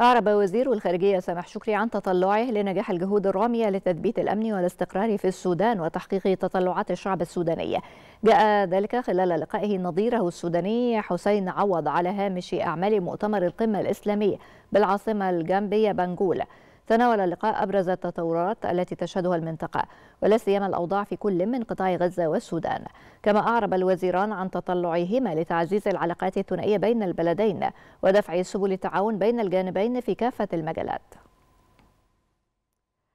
أعرب وزير الخارجية سامح شكري عن تطلعه لنجاح الجهود الرامية لتثبيت الأمن والاستقرار في السودان وتحقيق تطلعات الشعب السوداني جاء ذلك خلال لقائه نظيره السوداني حسين عوض على هامش أعمال مؤتمر القمة الإسلامية بالعاصمة الجامبية بنجول تناول اللقاء أبرز التطورات التي تشهدها المنطقة ولا سيما الأوضاع في كل من قطاع غزة والسودان كما أعرب الوزيران عن تطلعهما لتعزيز العلاقات الثنائية بين البلدين ودفع سبل التعاون بين الجانبين في كافة المجالات